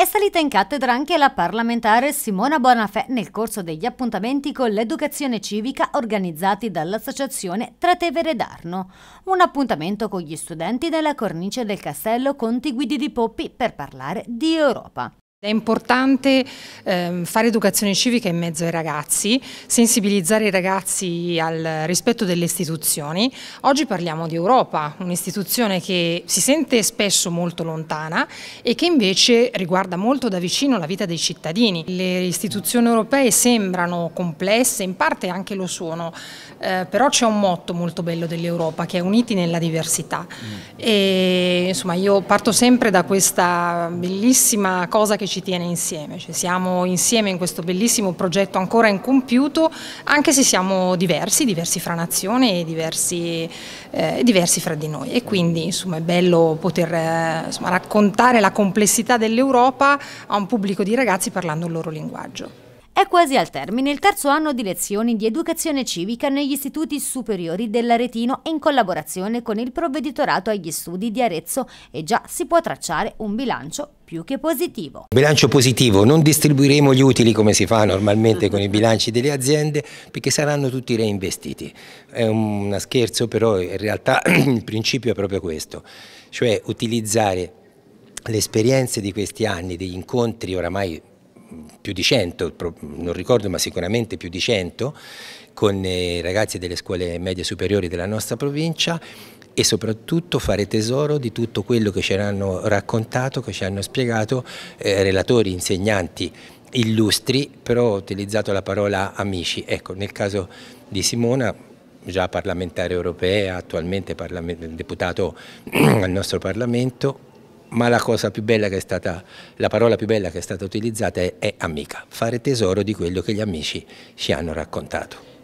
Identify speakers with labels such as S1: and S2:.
S1: È salita in cattedra anche la parlamentare Simona Bonafè nel corso degli appuntamenti con l'educazione civica organizzati dall'associazione Tratevere d'Arno. Un appuntamento con gli studenti della cornice del castello Conti Guidi di Poppi per parlare di
S2: Europa. È importante eh, fare educazione civica in mezzo ai ragazzi, sensibilizzare i ragazzi al rispetto delle istituzioni. Oggi parliamo di Europa, un'istituzione che si sente spesso molto lontana e che invece riguarda molto da vicino la vita dei cittadini. Le istituzioni europee sembrano complesse, in parte anche lo sono, eh, però c'è un motto molto bello dell'Europa che è uniti nella diversità. Mm. E, insomma, io parto sempre da questa bellissima cosa che ci tiene insieme, cioè siamo insieme in questo bellissimo progetto ancora incompiuto, anche se siamo diversi, diversi fra nazioni e diversi, eh, diversi fra di noi e quindi insomma, è bello poter eh, insomma, raccontare la complessità dell'Europa a
S1: un pubblico di ragazzi parlando il loro linguaggio. È quasi al termine il terzo anno di lezioni di educazione civica negli istituti superiori dell'Aretino in collaborazione con il provveditorato agli studi di Arezzo e già si può tracciare un bilancio più che positivo.
S3: Bilancio positivo, non distribuiremo gli utili come si fa normalmente con i bilanci delle aziende perché saranno tutti reinvestiti. È uno scherzo però in realtà il principio è proprio questo, cioè utilizzare le esperienze di questi anni, degli incontri oramai più di 100, non ricordo ma sicuramente più di 100, con i eh, ragazzi delle scuole medie superiori della nostra provincia e soprattutto fare tesoro di tutto quello che ci hanno raccontato, che ci hanno spiegato eh, relatori, insegnanti illustri, però ho utilizzato la parola amici. Ecco, nel caso di Simona, già parlamentare europea, attualmente parlament deputato al nostro Parlamento, ma la cosa più bella che è stata, la parola più bella che è stata utilizzata è, è amica, fare tesoro di quello che gli amici ci hanno raccontato.